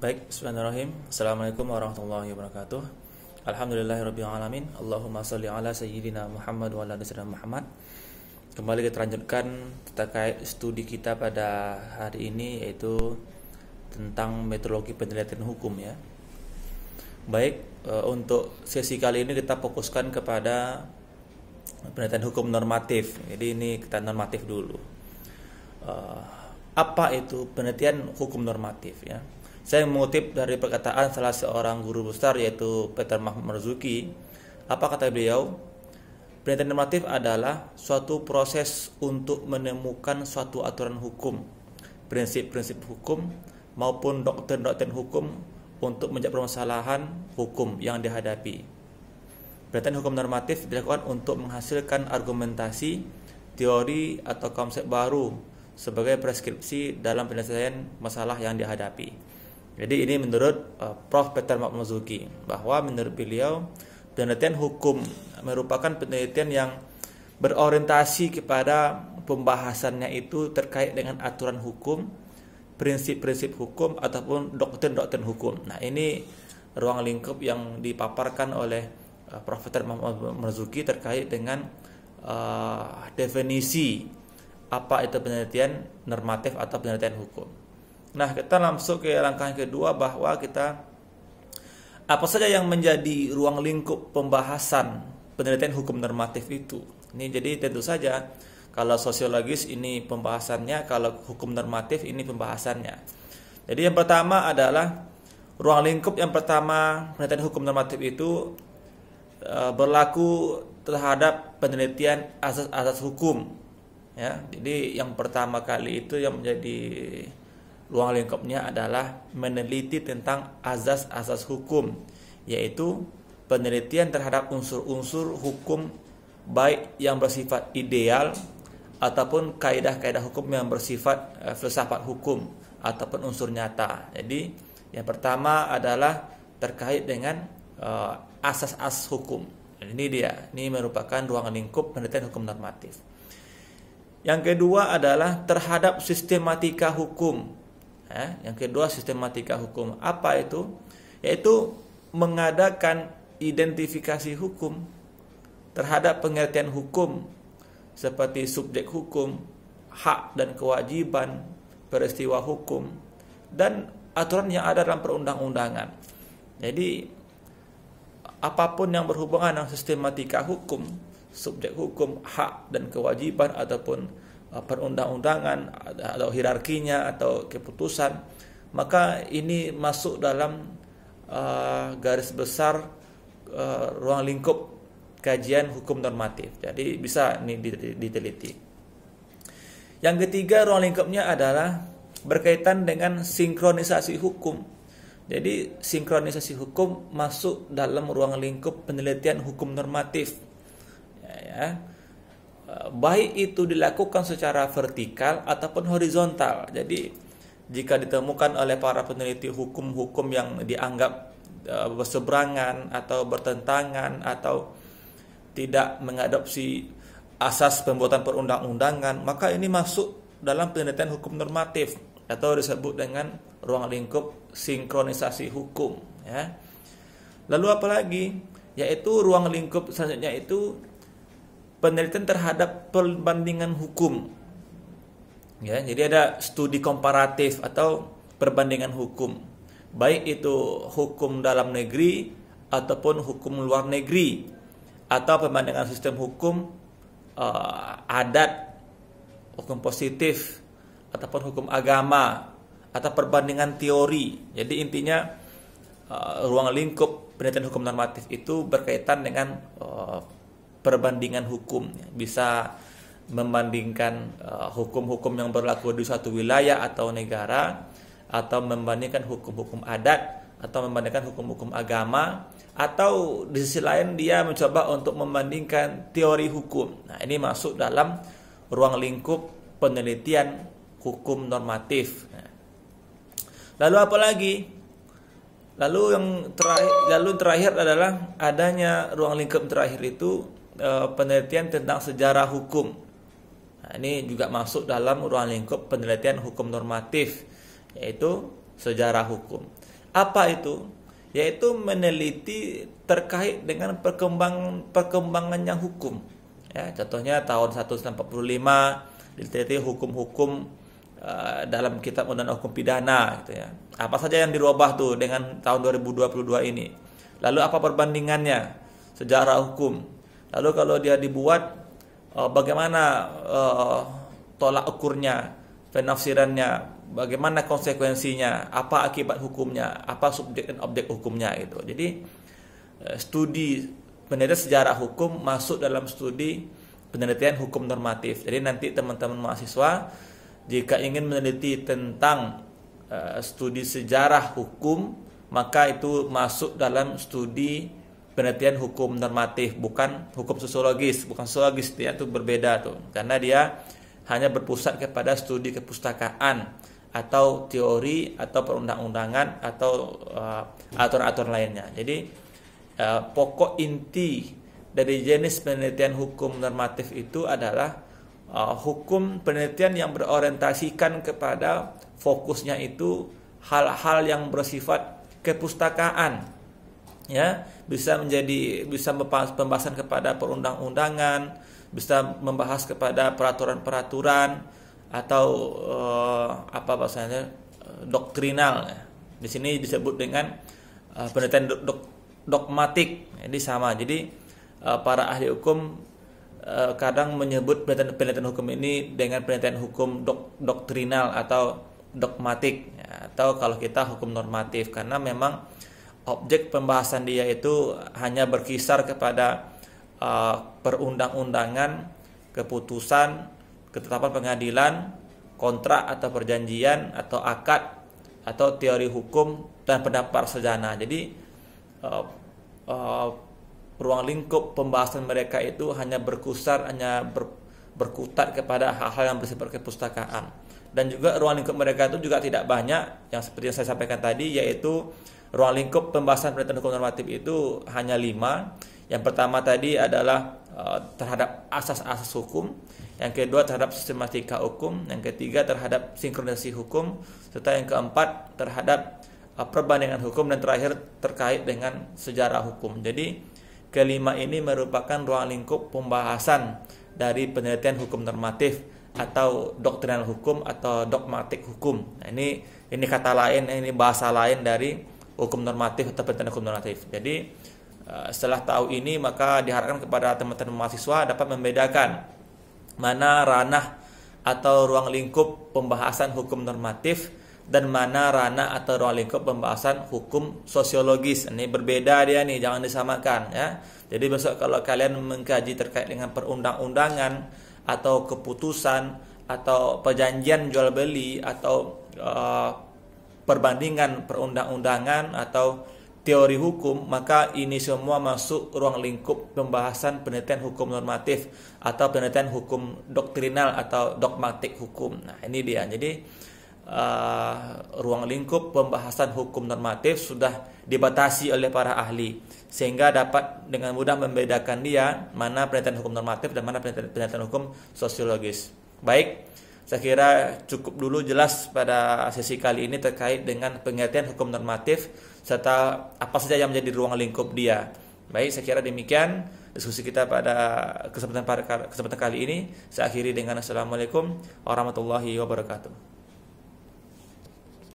Baik, bismillahirrahmanirrahim. Assalamualaikum warahmatullahi wabarakatuh. Alhamdulillahirrahmanirrahim. Allahumma salli ala sayyidina Muhammad wa ala sayyidina Muhammad. Kembali kita lanjutkan terkait studi kita pada hari ini yaitu tentang metodologi penelitian hukum ya. Baik, e, untuk sesi kali ini kita fokuskan kepada penelitian hukum normatif. Jadi ini kita normatif dulu. E, apa itu penelitian hukum normatif ya? Saya mengutip dari perkataan salah seorang guru besar yaitu Peter Mahmud Marzuki. Apa kata beliau? Penelitian normatif adalah suatu proses untuk menemukan suatu aturan hukum, prinsip-prinsip hukum, maupun doktrin-doktrin hukum untuk menjawab permasalahan hukum yang dihadapi. Penelitian hukum normatif dilakukan untuk menghasilkan argumentasi, teori, atau konsep baru sebagai preskripsi dalam penyelesaian masalah yang dihadapi. Jadi ini menurut uh, Prof. Peter Makmuzuki bahwa menurut beliau penelitian hukum merupakan penelitian yang berorientasi kepada pembahasannya itu terkait dengan aturan hukum, prinsip-prinsip hukum ataupun doktrin-doktrin hukum. Nah, ini ruang lingkup yang dipaparkan oleh uh, Prof. Peter Makmuzuki terkait dengan uh, definisi apa itu penelitian normatif atau penelitian hukum. Nah, kita langsung ke langkah yang kedua bahwa kita apa saja yang menjadi ruang lingkup pembahasan penelitian hukum normatif itu. Ini jadi tentu saja kalau sosiologis ini pembahasannya, kalau hukum normatif ini pembahasannya. Jadi yang pertama adalah ruang lingkup yang pertama penelitian hukum normatif itu e, berlaku terhadap penelitian asas-asas hukum. Ya, jadi yang pertama kali itu yang menjadi ruang lingkupnya adalah meneliti tentang azas-azas hukum, yaitu penelitian terhadap unsur-unsur hukum baik yang bersifat ideal ataupun kaidah-kaidah hukum yang bersifat eh, filsafat hukum ataupun unsur nyata. Jadi yang pertama adalah terkait dengan asas-asas eh, hukum. Ini dia, ini merupakan ruang lingkup penelitian hukum normatif. Yang kedua adalah terhadap sistematika hukum Ya, yang kedua sistematika hukum. Apa itu? Yaitu mengadakan identifikasi hukum terhadap pengertian hukum seperti subjek hukum, hak dan kewajiban, peristiwa hukum dan aturan yang ada dalam perundang-undangan. Jadi apapun yang berhubungan dengan sistematika hukum, subjek hukum, hak dan kewajiban ataupun Eh, perundang-undangan atau hierarkinya atau keputusan maka ini masuk dalam uh, garis besar uh, ruang lingkup kajian hukum normatif jadi bisa ini diteliti yang ketiga ruang lingkupnya adalah berkaitan dengan sinkronisasi hukum jadi sinkronisasi hukum masuk dalam ruang lingkup penelitian hukum normatif ya, ya Eh, baik itu dilakukan secara vertikal ataupun horizontal. Jadi jika ditemukan oleh para peneliti hukum-hukum yang dianggap eh, berseberangan atau bertentangan atau tidak mengadopsi asas pembuatan perundang-undangan, maka ini masuk dalam penelitian hukum normatif atau disebut dengan ruang lingkup sinkronisasi hukum ya. Lalu apalagi yaitu ruang lingkup selanjutnya itu penelitian terhadap perbandingan hukum. Ya, jadi ada studi komparatif atau perbandingan hukum. Baik itu hukum dalam negeri ataupun hukum luar negeri atau perbandingan sistem hukum uh, adat, hukum positif ataupun hukum agama atau perbandingan teori. Jadi intinya uh, ruang lingkup penelitian hukum normatif itu berkaitan dengan uh, perbandingan hukum bisa membandingkan eh, hukum-hukum uh, yang berlaku di suatu wilayah atau negara atau membandingkan hukum-hukum adat atau membandingkan hukum-hukum agama atau di sisi lain dia mencoba untuk membandingkan teori hukum. Nah, ini masuk dalam ruang lingkup penelitian hukum normatif. Nah. Lalu apa lagi? Lalu yang terakhir lalu terakhir adalah adanya ruang lingkup terakhir itu Eh, penelitian tentang sejarah hukum. Nah, ini juga masuk dalam ruang lingkup penelitian hukum normatif, yaitu sejarah hukum. Apa itu? Yaitu meneliti terkait dengan perkembangan yang hukum. Ya, contohnya tahun 1945 diteliti hukum-hukum eh, dalam kitab undang-undang hukum pidana gitu ya. Apa saja yang dirubah tuh dengan tahun 2022 ini? Lalu apa perbandingannya? Sejarah hukum Lalu kalau dia dibuat uh, bagaimana uh, tolak ukurnya, penafsirannya, bagaimana konsekuensinya, apa akibat hukumnya, apa subjek dan objek hukumnya gitu. Jadi uh, studi penelitian sejarah hukum masuk dalam studi penelitian hukum normatif. Jadi nanti teman-teman mahasiswa jika ingin meneliti tentang uh, studi sejarah hukum maka itu masuk dalam studi penelitian hukum normatif bukan hukum sosiologis bukan sosiologis dia itu berbeda tuh karena dia hanya berpusat kepada studi kepustakaan atau teori atau perundang-undangan atau eh, aturan-aturan lainnya jadi uh, pokok inti dari jenis penelitian hukum normatif itu adalah uh, hukum penelitian yang berorientasikan kepada fokusnya itu hal-hal yang bersifat kepustakaan ya bisa menjadi bisa pembahasan kepada perundang-undangan bisa membahas kepada peraturan-peraturan atau uh, apa bahasanya eh, doktrinal ya. di sini disebut dengan uh, penelitian do do dogmatik jadi sama jadi uh, para ahli hukum kadang menyebut penelitian, penelitian hukum ini dengan penelitian hukum dok, doktrinal atau dogmatik ya, atau kalau kita hukum normatif karena memang objek pembahasan dia itu hanya berkisar kepada uh, perundang-undangan, keputusan, ketetapan pengadilan, kontrak atau perjanjian atau akad atau teori hukum dan pendapat sejana. Jadi uh, uh, ruang lingkup pembahasan mereka itu hanya berkusar hanya ber, berkutat kepada hal-hal yang bersifat kepustakaan dan juga ruang lingkup mereka itu juga tidak banyak yang seperti yang saya sampaikan tadi yaitu ruang lingkup pembahasan penelitian hukum normatif itu hanya lima. Yang pertama tadi adalah eh, terhadap asas-asas hukum, yang kedua terhadap sistematika hukum, yang ketiga terhadap sinkronisasi hukum, serta yang keempat terhadap eh, perbandingan hukum dan terakhir terkait dengan sejarah hukum. Jadi kelima ini merupakan ruang lingkup pembahasan dari penelitian hukum normatif atau doktrinal hukum atau dogmatik hukum. Nah, ini ini kata lain, ini bahasa lain dari hukum normatif atau penelitian hukum normatif. Jadi eh, setelah tahu ini maka diharapkan kepada teman-teman mahasiswa dapat membedakan mana ranah atau ruang lingkup pembahasan hukum normatif dan mana ranah atau ruang lingkup pembahasan hukum sosiologis. Ini berbeda dia nih, jangan disamakan ya. Jadi besok kalau kalian mengkaji terkait dengan perundang-undangan atau keputusan atau perjanjian jual beli atau uh, perbandingan perundang-undangan atau teori hukum, maka ini semua masuk ruang lingkup pembahasan penelitian hukum normatif atau penelitian hukum doktrinal atau dogmatik hukum. Nah, ini dia. Jadi uh, ruang lingkup pembahasan hukum normatif sudah dibatasi oleh para ahli sehingga dapat dengan mudah membedakan dia mana penelitian hukum normatif dan mana penelitian, penelitian hukum sosiologis. Baik, saya kira cukup dulu jelas pada sesi kali ini terkait dengan pengertian hukum normatif serta apa saja yang menjadi ruang lingkup dia. Baik, saya kira demikian diskusi kita pada kesempatan kesempatan kali ini. Saya akhiri dengan assalamualaikum warahmatullahi wabarakatuh.